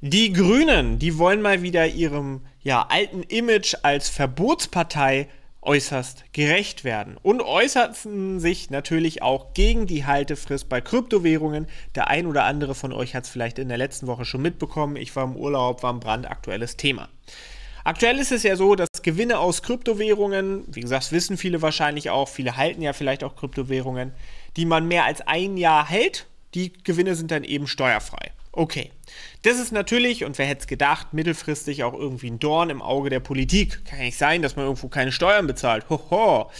Die Grünen, die wollen mal wieder ihrem ja, alten Image als Verbotspartei äußerst gerecht werden und äußerten sich natürlich auch gegen die Haltefrist bei Kryptowährungen. Der ein oder andere von euch hat es vielleicht in der letzten Woche schon mitbekommen. Ich war im Urlaub, war ein brandaktuelles Thema. Aktuell ist es ja so, dass Gewinne aus Kryptowährungen, wie gesagt, wissen viele wahrscheinlich auch, viele halten ja vielleicht auch Kryptowährungen, die man mehr als ein Jahr hält, die Gewinne sind dann eben steuerfrei. Okay. Das ist natürlich, und wer hätte es gedacht, mittelfristig auch irgendwie ein Dorn im Auge der Politik. Kann ja nicht sein, dass man irgendwo keine Steuern bezahlt. Hoho.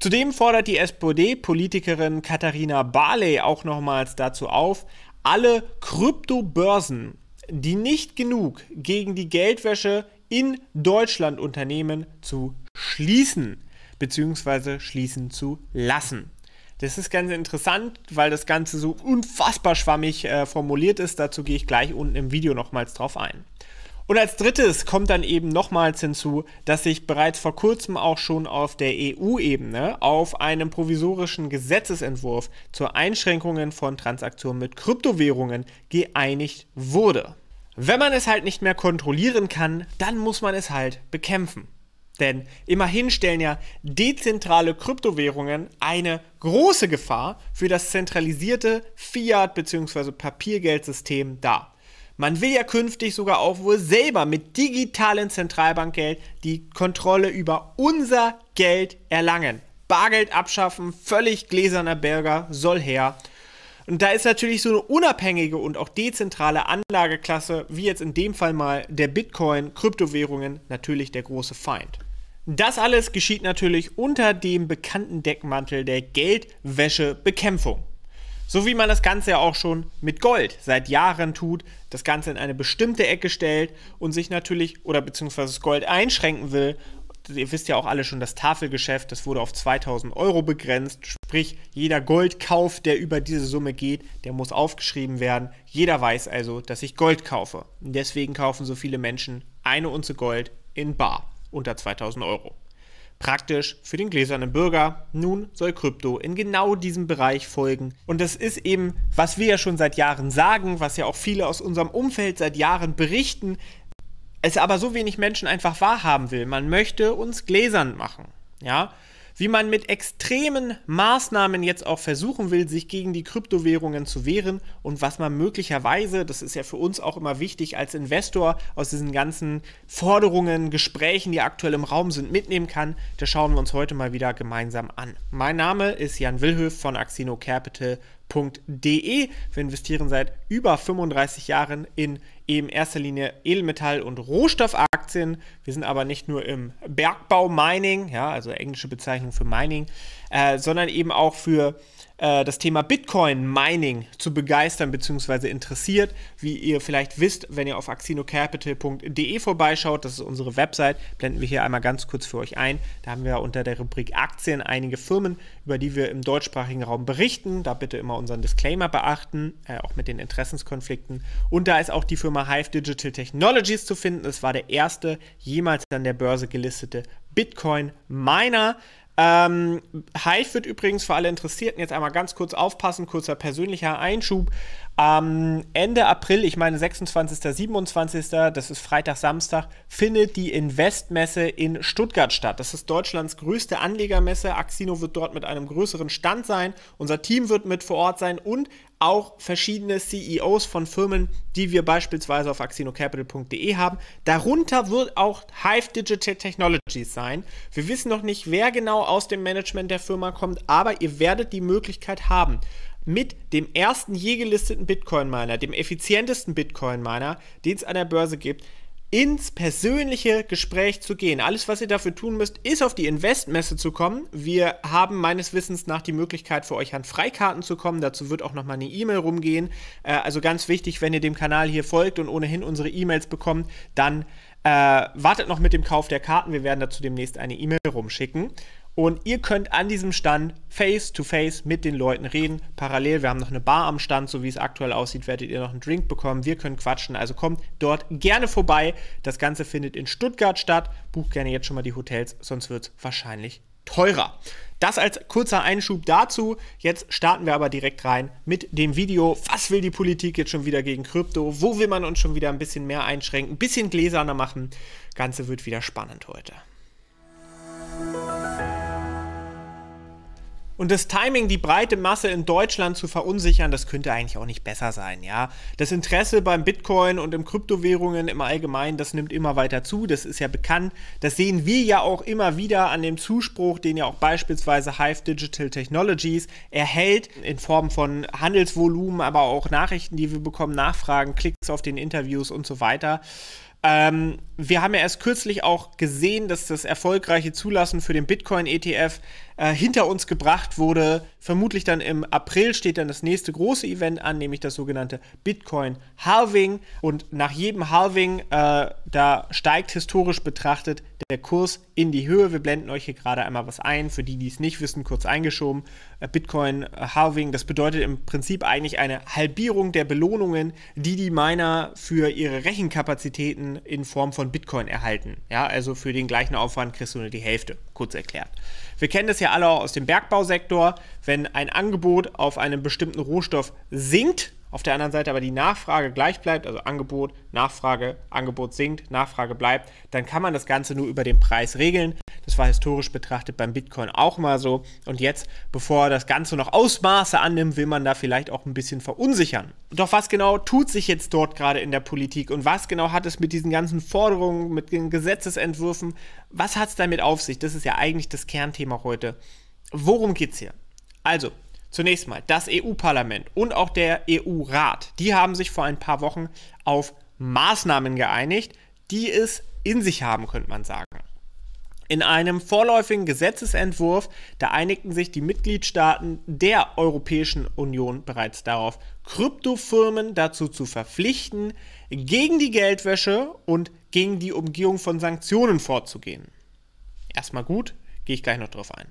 Zudem fordert die SPD-Politikerin Katharina Barley auch nochmals dazu auf, alle Kryptobörsen, die nicht genug gegen die Geldwäsche in Deutschland unternehmen, zu schließen bzw. schließen zu lassen. Das ist ganz interessant, weil das Ganze so unfassbar schwammig äh, formuliert ist. Dazu gehe ich gleich unten im Video nochmals drauf ein. Und als drittes kommt dann eben nochmals hinzu, dass sich bereits vor kurzem auch schon auf der EU-Ebene auf einem provisorischen Gesetzesentwurf zur Einschränkungen von Transaktionen mit Kryptowährungen geeinigt wurde. Wenn man es halt nicht mehr kontrollieren kann, dann muss man es halt bekämpfen. Denn immerhin stellen ja dezentrale Kryptowährungen eine große Gefahr für das zentralisierte Fiat- bzw. Papiergeldsystem dar. Man will ja künftig sogar auch wohl selber mit digitalem Zentralbankgeld die Kontrolle über unser Geld erlangen. Bargeld abschaffen, völlig gläserner Berger soll her. Und da ist natürlich so eine unabhängige und auch dezentrale Anlageklasse, wie jetzt in dem Fall mal der Bitcoin, Kryptowährungen, natürlich der große Feind. Das alles geschieht natürlich unter dem bekannten Deckmantel der Geldwäschebekämpfung. So wie man das Ganze ja auch schon mit Gold seit Jahren tut, das Ganze in eine bestimmte Ecke stellt und sich natürlich oder beziehungsweise das Gold einschränken will. Ihr wisst ja auch alle schon, das Tafelgeschäft, das wurde auf 2000 Euro begrenzt. Sprich, jeder Goldkauf, der über diese Summe geht, der muss aufgeschrieben werden. Jeder weiß also, dass ich Gold kaufe. Und deswegen kaufen so viele Menschen eine Unze Gold in Bar unter 2000 Euro. Praktisch für den gläsernen Bürger. Nun soll Krypto in genau diesem Bereich folgen. Und das ist eben, was wir ja schon seit Jahren sagen, was ja auch viele aus unserem Umfeld seit Jahren berichten, es aber so wenig Menschen einfach wahrhaben will. Man möchte uns gläsern machen. Ja, wie man mit extremen Maßnahmen jetzt auch versuchen will, sich gegen die Kryptowährungen zu wehren und was man möglicherweise, das ist ja für uns auch immer wichtig als Investor, aus diesen ganzen Forderungen, Gesprächen, die aktuell im Raum sind, mitnehmen kann, das schauen wir uns heute mal wieder gemeinsam an. Mein Name ist Jan Wilhöf von Axino Capital www.finanzpodcast.de. Wir investieren seit über 35 Jahren in eben erster Linie Edelmetall- und Rohstoffaktien. Wir sind aber nicht nur im Bergbau-Mining, ja, also englische Bezeichnung für Mining, äh, sondern eben auch für äh, das Thema Bitcoin Mining zu begeistern bzw. interessiert. Wie ihr vielleicht wisst, wenn ihr auf axinocapital.de vorbeischaut, das ist unsere Website, blenden wir hier einmal ganz kurz für euch ein. Da haben wir unter der Rubrik Aktien einige Firmen, über die wir im deutschsprachigen Raum berichten. Da bitte immer unseren Disclaimer beachten, äh, auch mit den Interessenskonflikten. Und da ist auch die Firma Hive Digital Technologies zu finden. Es war der erste jemals an der Börse gelistete Bitcoin Miner. Ähm, Hive wird übrigens für alle Interessierten jetzt einmal ganz kurz aufpassen, kurzer persönlicher Einschub. Ähm, Ende April, ich meine 26., 27., das ist Freitag, Samstag, findet die Investmesse in Stuttgart statt. Das ist Deutschlands größte Anlegermesse. Axino wird dort mit einem größeren Stand sein. Unser Team wird mit vor Ort sein und auch verschiedene CEOs von Firmen, die wir beispielsweise auf axinocapital.de haben. Darunter wird auch Hive Digital Technologies sein. Wir wissen noch nicht, wer genau aus dem Management der Firma kommt, aber ihr werdet die Möglichkeit haben, mit dem ersten je gelisteten Bitcoin-Miner, dem effizientesten Bitcoin-Miner, den es an der Börse gibt, ins persönliche Gespräch zu gehen. Alles, was ihr dafür tun müsst, ist auf die Investmesse zu kommen. Wir haben meines Wissens nach die Möglichkeit für euch an Freikarten zu kommen. Dazu wird auch nochmal eine E-Mail rumgehen. Äh, also ganz wichtig, wenn ihr dem Kanal hier folgt und ohnehin unsere E-Mails bekommt, dann äh, wartet noch mit dem Kauf der Karten. Wir werden dazu demnächst eine E-Mail rumschicken. Und ihr könnt an diesem Stand face-to-face mit den Leuten reden. Parallel, wir haben noch eine Bar am Stand, so wie es aktuell aussieht, werdet ihr noch einen Drink bekommen. Wir können quatschen, also kommt dort gerne vorbei. Das Ganze findet in Stuttgart statt. Bucht gerne jetzt schon mal die Hotels, sonst wird es wahrscheinlich teurer. Das als kurzer Einschub dazu. Jetzt starten wir aber direkt rein mit dem Video. Was will die Politik jetzt schon wieder gegen Krypto? Wo will man uns schon wieder ein bisschen mehr einschränken, ein bisschen gläserner machen? Ganze wird wieder spannend heute. Und das Timing, die breite Masse in Deutschland zu verunsichern, das könnte eigentlich auch nicht besser sein, ja. Das Interesse beim Bitcoin und im Kryptowährungen im Allgemeinen, das nimmt immer weiter zu, das ist ja bekannt. Das sehen wir ja auch immer wieder an dem Zuspruch, den ja auch beispielsweise Hive Digital Technologies erhält, in Form von Handelsvolumen, aber auch Nachrichten, die wir bekommen, Nachfragen, Klicks auf den Interviews und so weiter. Ähm, wir haben ja erst kürzlich auch gesehen, dass das erfolgreiche Zulassen für den Bitcoin-ETF äh, hinter uns gebracht wurde. Vermutlich dann im April steht dann das nächste große Event an, nämlich das sogenannte Bitcoin-Halving. Und nach jedem Halving, äh, da steigt historisch betrachtet der Kurs in die Höhe. Wir blenden euch hier gerade einmal was ein. Für die, die es nicht wissen, kurz eingeschoben. Äh, Bitcoin äh, Halving, das bedeutet im Prinzip eigentlich eine Halbierung der Belohnungen, die die Miner für ihre Rechenkapazitäten in Form von Bitcoin erhalten. Ja, also für den gleichen Aufwand kriegst du nur die Hälfte, kurz erklärt. Wir kennen das ja alle auch aus dem Bergbausektor. Wenn ein Angebot auf einem bestimmten Rohstoff sinkt, auf der anderen Seite aber die Nachfrage gleich bleibt, also Angebot, Nachfrage, Angebot sinkt, Nachfrage bleibt, dann kann man das Ganze nur über den Preis regeln. Das war historisch betrachtet beim Bitcoin auch mal so. Und jetzt, bevor das Ganze noch Ausmaße annimmt, will man da vielleicht auch ein bisschen verunsichern. Doch was genau tut sich jetzt dort gerade in der Politik und was genau hat es mit diesen ganzen Forderungen, mit den Gesetzesentwürfen, was hat es damit auf sich? Das ist ja eigentlich das Kernthema heute. Worum geht es hier? Also, Zunächst mal, das EU-Parlament und auch der EU-Rat, die haben sich vor ein paar Wochen auf Maßnahmen geeinigt, die es in sich haben, könnte man sagen. In einem vorläufigen Gesetzesentwurf, da einigten sich die Mitgliedstaaten der Europäischen Union bereits darauf, Kryptofirmen dazu zu verpflichten, gegen die Geldwäsche und gegen die Umgehung von Sanktionen vorzugehen. Erstmal gut, gehe ich gleich noch drauf ein.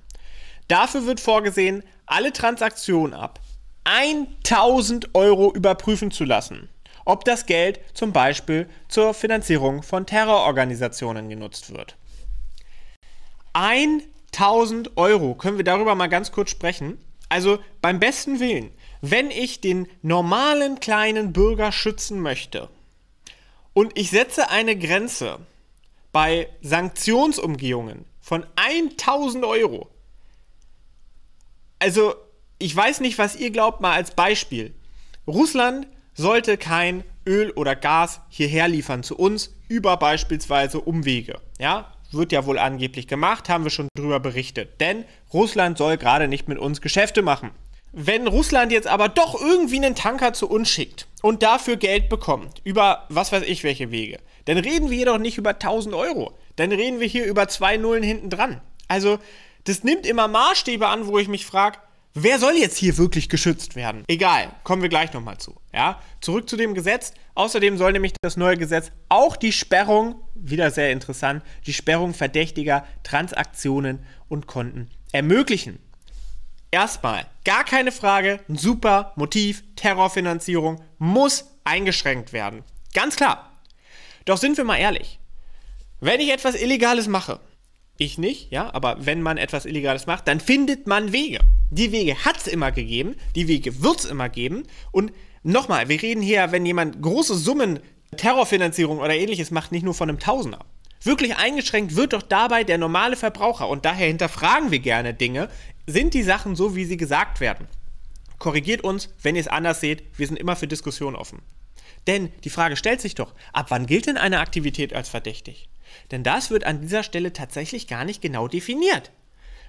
Dafür wird vorgesehen, alle Transaktionen ab 1000 Euro überprüfen zu lassen, ob das Geld zum Beispiel zur Finanzierung von Terrororganisationen genutzt wird. 1000 Euro, können wir darüber mal ganz kurz sprechen? Also beim besten Willen, wenn ich den normalen kleinen Bürger schützen möchte und ich setze eine Grenze bei Sanktionsumgehungen von 1000 Euro, also ich weiß nicht, was ihr glaubt, mal als Beispiel. Russland sollte kein Öl oder Gas hierher liefern zu uns über beispielsweise Umwege. Ja, wird ja wohl angeblich gemacht, haben wir schon drüber berichtet. Denn Russland soll gerade nicht mit uns Geschäfte machen. Wenn Russland jetzt aber doch irgendwie einen Tanker zu uns schickt und dafür Geld bekommt, über was weiß ich welche Wege, dann reden wir jedoch nicht über 1000 Euro. Dann reden wir hier über zwei Nullen hinten dran. Also, das nimmt immer Maßstäbe an, wo ich mich frage, wer soll jetzt hier wirklich geschützt werden? Egal, kommen wir gleich nochmal zu. Ja? Zurück zu dem Gesetz. Außerdem soll nämlich das neue Gesetz auch die Sperrung, wieder sehr interessant, die Sperrung verdächtiger Transaktionen und Konten ermöglichen. Erstmal, gar keine Frage, ein super Motiv, Terrorfinanzierung muss eingeschränkt werden. Ganz klar. Doch sind wir mal ehrlich, wenn ich etwas Illegales mache, ich nicht, ja, aber wenn man etwas Illegales macht, dann findet man Wege. Die Wege hat es immer gegeben, die Wege wird es immer geben. Und nochmal, wir reden hier, wenn jemand große Summen Terrorfinanzierung oder ähnliches macht, nicht nur von einem Tausender. Wirklich eingeschränkt wird doch dabei der normale Verbraucher und daher hinterfragen wir gerne Dinge. Sind die Sachen so, wie sie gesagt werden? Korrigiert uns, wenn ihr es anders seht. Wir sind immer für Diskussionen offen. Denn die Frage stellt sich doch, ab wann gilt denn eine Aktivität als verdächtig? Denn das wird an dieser Stelle tatsächlich gar nicht genau definiert.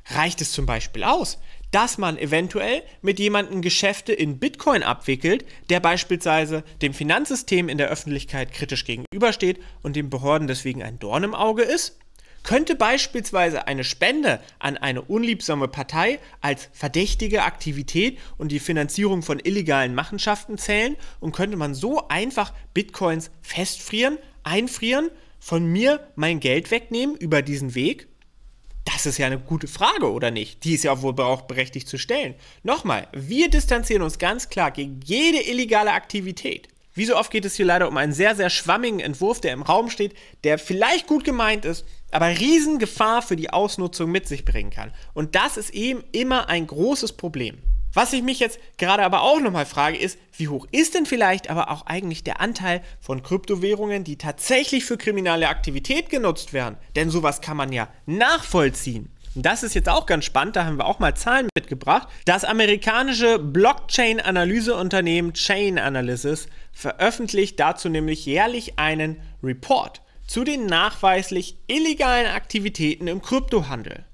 Reicht es zum Beispiel aus, dass man eventuell mit jemandem Geschäfte in Bitcoin abwickelt, der beispielsweise dem Finanzsystem in der Öffentlichkeit kritisch gegenübersteht und den Behörden deswegen ein Dorn im Auge ist? könnte beispielsweise eine Spende an eine unliebsame Partei als verdächtige Aktivität und die Finanzierung von illegalen Machenschaften zählen und könnte man so einfach Bitcoins festfrieren, einfrieren, von mir mein Geld wegnehmen über diesen Weg? Das ist ja eine gute Frage, oder nicht? Die ist ja wohl auch berechtigt zu stellen. Nochmal, wir distanzieren uns ganz klar gegen jede illegale Aktivität. Wie so oft geht es hier leider um einen sehr, sehr schwammigen Entwurf, der im Raum steht, der vielleicht gut gemeint ist, aber Riesengefahr für die Ausnutzung mit sich bringen kann. Und das ist eben immer ein großes Problem. Was ich mich jetzt gerade aber auch nochmal frage, ist, wie hoch ist denn vielleicht aber auch eigentlich der Anteil von Kryptowährungen, die tatsächlich für kriminelle Aktivität genutzt werden? Denn sowas kann man ja nachvollziehen. Das ist jetzt auch ganz spannend, da haben wir auch mal Zahlen mitgebracht. Das amerikanische Blockchain-Analyseunternehmen Chain Analysis veröffentlicht dazu nämlich jährlich einen Report zu den nachweislich illegalen Aktivitäten im Kryptohandel.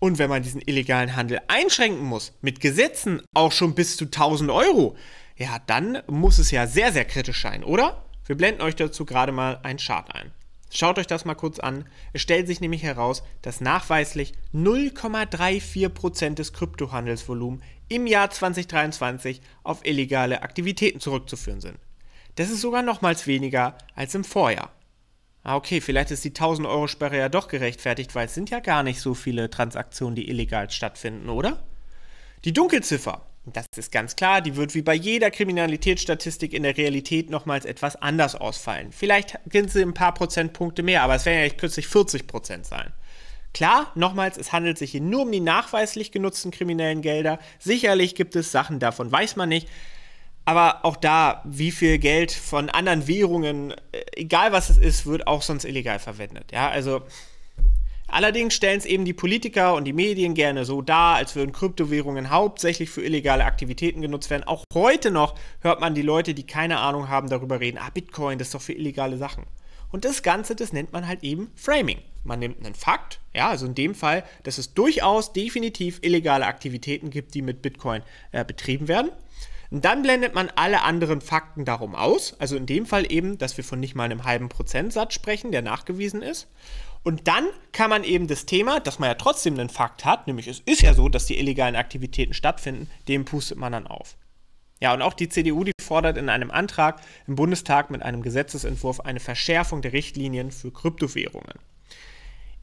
Und wenn man diesen illegalen Handel einschränken muss, mit Gesetzen auch schon bis zu 1000 Euro, ja, dann muss es ja sehr, sehr kritisch sein, oder? Wir blenden euch dazu gerade mal einen Chart ein. Schaut euch das mal kurz an. Es stellt sich nämlich heraus, dass nachweislich 0,34% des Kryptohandelsvolumens im Jahr 2023 auf illegale Aktivitäten zurückzuführen sind. Das ist sogar nochmals weniger als im Vorjahr. Ah, okay, vielleicht ist die 1000-Euro-Sperre ja doch gerechtfertigt, weil es sind ja gar nicht so viele Transaktionen, die illegal stattfinden, oder? Die Dunkelziffer das ist ganz klar, die wird wie bei jeder Kriminalitätsstatistik in der Realität nochmals etwas anders ausfallen. Vielleicht sind sie ein paar Prozentpunkte mehr, aber es werden ja kürzlich 40 Prozent sein. Klar, nochmals, es handelt sich hier nur um die nachweislich genutzten kriminellen Gelder. Sicherlich gibt es Sachen, davon weiß man nicht. Aber auch da, wie viel Geld von anderen Währungen, äh, egal was es ist, wird auch sonst illegal verwendet. Ja, also Allerdings stellen es eben die Politiker und die Medien gerne so dar, als würden Kryptowährungen hauptsächlich für illegale Aktivitäten genutzt werden. Auch heute noch hört man die Leute, die keine Ahnung haben, darüber reden, ah, Bitcoin, das ist doch für illegale Sachen. Und das Ganze, das nennt man halt eben Framing. Man nimmt einen Fakt, ja, also in dem Fall, dass es durchaus definitiv illegale Aktivitäten gibt, die mit Bitcoin äh, betrieben werden. Und dann blendet man alle anderen Fakten darum aus, also in dem Fall eben, dass wir von nicht mal einem halben Prozentsatz sprechen, der nachgewiesen ist. Und dann kann man eben das Thema, dass man ja trotzdem einen Fakt hat, nämlich es ist ja so, dass die illegalen Aktivitäten stattfinden, dem pustet man dann auf. Ja, und auch die CDU, die fordert in einem Antrag im Bundestag mit einem Gesetzesentwurf eine Verschärfung der Richtlinien für Kryptowährungen.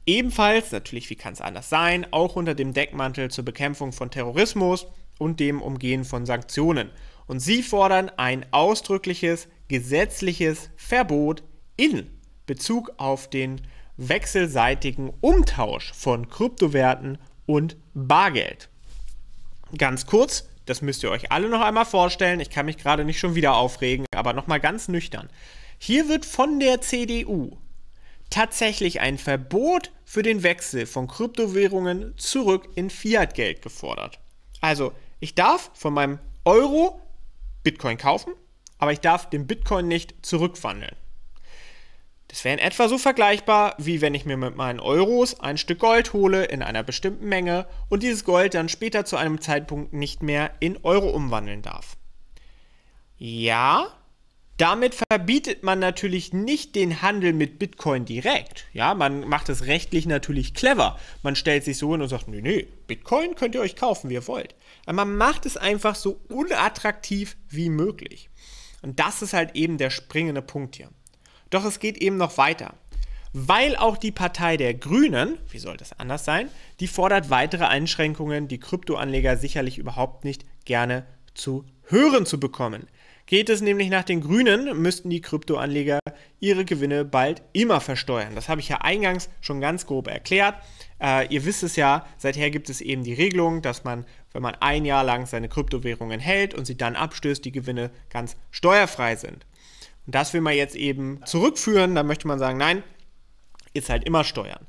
Ebenfalls, natürlich, wie kann es anders sein, auch unter dem Deckmantel zur Bekämpfung von Terrorismus und dem Umgehen von Sanktionen. Und sie fordern ein ausdrückliches gesetzliches Verbot in Bezug auf den wechselseitigen Umtausch von Kryptowerten und Bargeld. Ganz kurz, das müsst ihr euch alle noch einmal vorstellen. Ich kann mich gerade nicht schon wieder aufregen, aber nochmal ganz nüchtern. Hier wird von der CDU tatsächlich ein Verbot für den Wechsel von Kryptowährungen zurück in Fiatgeld gefordert. Also, ich darf von meinem Euro Bitcoin kaufen, aber ich darf den Bitcoin nicht zurückwandeln. Das wäre in etwa so vergleichbar, wie wenn ich mir mit meinen Euros ein Stück Gold hole in einer bestimmten Menge und dieses Gold dann später zu einem Zeitpunkt nicht mehr in Euro umwandeln darf. Ja, damit verbietet man natürlich nicht den Handel mit Bitcoin direkt. Ja, man macht es rechtlich natürlich clever. Man stellt sich so hin und sagt, nee, nee, Bitcoin könnt ihr euch kaufen, wie ihr wollt. Aber man macht es einfach so unattraktiv wie möglich. Und das ist halt eben der springende Punkt hier. Doch es geht eben noch weiter. Weil auch die Partei der Grünen, wie soll das anders sein, die fordert weitere Einschränkungen, die Kryptoanleger sicherlich überhaupt nicht gerne zu hören zu bekommen. Geht es nämlich nach den Grünen, müssten die Kryptoanleger ihre Gewinne bald immer versteuern. Das habe ich ja eingangs schon ganz grob erklärt. Äh, ihr wisst es ja, seither gibt es eben die Regelung, dass man, wenn man ein Jahr lang seine Kryptowährungen hält und sie dann abstößt, die Gewinne ganz steuerfrei sind. Und das will man jetzt eben zurückführen, da möchte man sagen, nein, ist halt immer Steuern.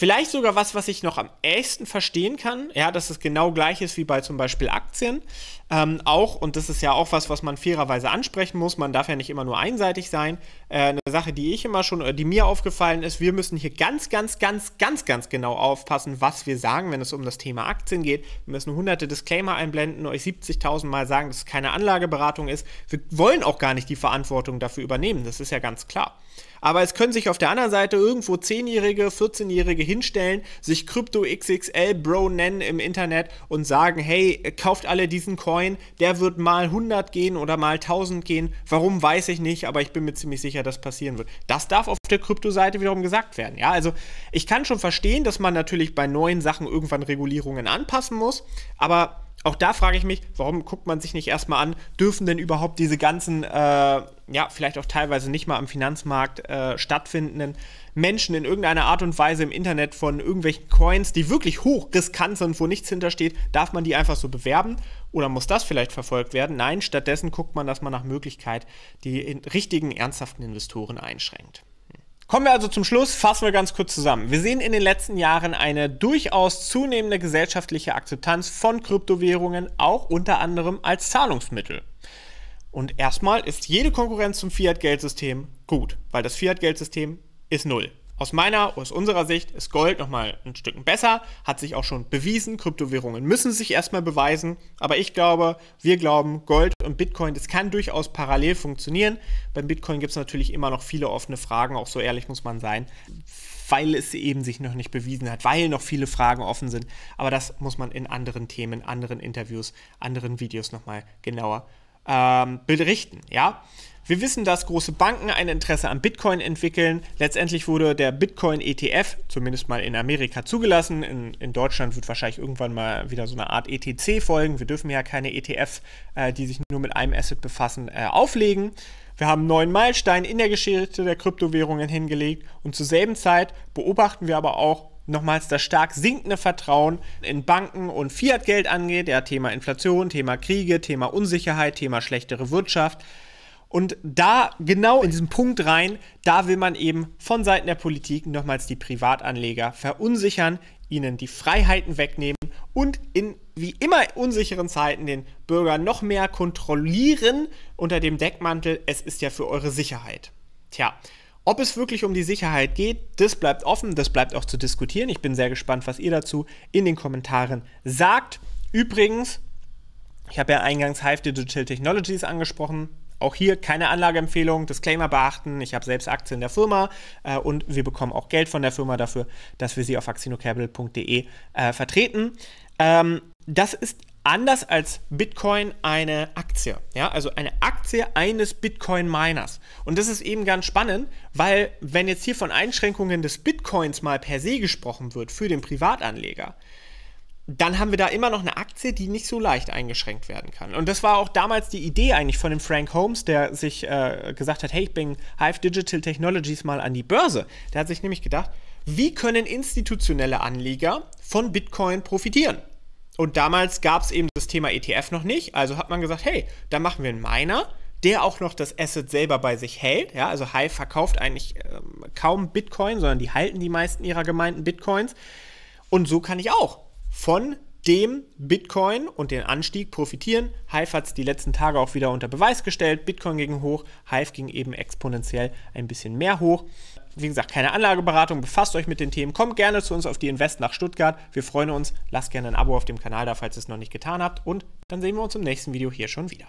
Vielleicht sogar was, was ich noch am ehesten verstehen kann, ja, dass es genau gleich ist wie bei zum Beispiel Aktien. Ähm, auch, und das ist ja auch was, was man fairerweise ansprechen muss, man darf ja nicht immer nur einseitig sein. Äh, eine Sache, die ich immer schon, oder die mir aufgefallen ist, wir müssen hier ganz, ganz, ganz, ganz, ganz genau aufpassen, was wir sagen, wenn es um das Thema Aktien geht. Wir müssen hunderte Disclaimer einblenden, euch 70.000 Mal sagen, dass es keine Anlageberatung ist. Wir wollen auch gar nicht die Verantwortung dafür übernehmen, das ist ja ganz klar. Aber es können sich auf der anderen Seite irgendwo 10-Jährige, 14-Jährige hinstellen, sich Crypto XXL Bro nennen im Internet und sagen, hey, kauft alle diesen Coin, der wird mal 100 gehen oder mal 1000 gehen. Warum weiß ich nicht, aber ich bin mir ziemlich sicher, dass passieren wird. Das darf auf der Krypto-Seite wiederum gesagt werden. Ja, also ich kann schon verstehen, dass man natürlich bei neuen Sachen irgendwann Regulierungen anpassen muss, aber auch da frage ich mich, warum guckt man sich nicht erstmal an, dürfen denn überhaupt diese ganzen, äh, ja, vielleicht auch teilweise nicht mal am Finanzmarkt äh, stattfindenden Menschen in irgendeiner Art und Weise im Internet von irgendwelchen Coins, die wirklich hoch riskant sind, wo nichts hintersteht, darf man die einfach so bewerben? Oder muss das vielleicht verfolgt werden? Nein, stattdessen guckt man, dass man nach Möglichkeit die richtigen, ernsthaften Investoren einschränkt. Kommen wir also zum Schluss, fassen wir ganz kurz zusammen. Wir sehen in den letzten Jahren eine durchaus zunehmende gesellschaftliche Akzeptanz von Kryptowährungen, auch unter anderem als Zahlungsmittel. Und erstmal ist jede Konkurrenz zum Fiat-Geldsystem gut, weil das Fiat-Geldsystem ist null. Aus meiner, aus unserer Sicht ist Gold nochmal ein Stück besser, hat sich auch schon bewiesen. Kryptowährungen müssen sich erstmal beweisen. Aber ich glaube, wir glauben, Gold und Bitcoin, das kann durchaus parallel funktionieren. Beim Bitcoin gibt es natürlich immer noch viele offene Fragen, auch so ehrlich muss man sein, weil es eben sich noch nicht bewiesen hat, weil noch viele Fragen offen sind. Aber das muss man in anderen Themen, anderen Interviews, anderen Videos nochmal genauer ähm, berichten. Ja. Wir wissen, dass große Banken ein Interesse am Bitcoin entwickeln. Letztendlich wurde der Bitcoin-ETF zumindest mal in Amerika zugelassen. In, in, Deutschland wird wahrscheinlich irgendwann mal wieder so eine Art ETC folgen. Wir dürfen ja keine ETFs, äh, die sich nur mit einem Asset befassen, äh, auflegen. Wir haben einen neuen Meilenstein in der Geschichte der Kryptowährungen hingelegt und zur selben Zeit beobachten wir aber auch nochmals das stark sinkende Vertrauen in Banken und Fiat-Geld angeht. Ja, Thema Inflation, Thema Kriege, Thema Unsicherheit, Thema schlechtere Wirtschaft. Und da, genau in diesen Punkt rein, da will man eben von Seiten der Politik nochmals die Privatanleger verunsichern, ihnen die Freiheiten wegnehmen und in wie immer unsicheren Zeiten den Bürger noch mehr kontrollieren unter dem Deckmantel, es ist ja für eure Sicherheit. Tja, ob es wirklich um die Sicherheit geht, das bleibt offen, das bleibt auch zu diskutieren. Ich bin sehr gespannt, was ihr dazu in den Kommentaren sagt. Übrigens, ich habe ja eingangs Hive Digital Technologies angesprochen. Auch hier keine Anlageempfehlung, Disclaimer beachten. Ich habe selbst Aktien der Firma äh, und wir bekommen auch Geld von der Firma dafür, dass wir sie auf axinocapital.de äh, vertreten. Ähm, das ist anders als Bitcoin eine Aktie. Ja? Also eine Aktie eines Bitcoin-Miners. Und das ist eben ganz spannend, weil wenn jetzt hier von Einschränkungen des Bitcoins mal per se gesprochen wird für den Privatanleger, dann haben wir da immer noch eine Aktie, die nicht so leicht eingeschränkt werden kann. Und das war auch damals die Idee eigentlich von dem Frank Holmes, der sich äh, gesagt hat, hey, ich bringe Hive Digital Technologies mal an die Börse. Der hat sich nämlich gedacht, wie können institutionelle Anleger von Bitcoin profitieren? Und damals gab es eben das Thema ETF noch nicht, also hat man gesagt, hey, da machen wir einen Miner, der auch noch das Asset selber bei sich hält. Ja, also Hive verkauft eigentlich ähm, kaum Bitcoin, sondern die halten die meisten ihrer gemeinten Bitcoins. Und so kann ich auch von dem Bitcoin und den Anstieg profitieren. Hive hat es die letzten Tage auch wieder unter Beweis gestellt. Bitcoin ging hoch, Hive ging eben exponentiell ein bisschen mehr hoch. Wie gesagt, keine Anlageberatung, befasst euch mit den Themen. Kommt gerne zu uns auf die Invest nach Stuttgart. Wir freuen uns. Lasst gerne ein Abo auf dem Kanal da, falls ihr es noch nicht getan habt. Und dann sehen wir uns im nächsten Video hier schon wieder.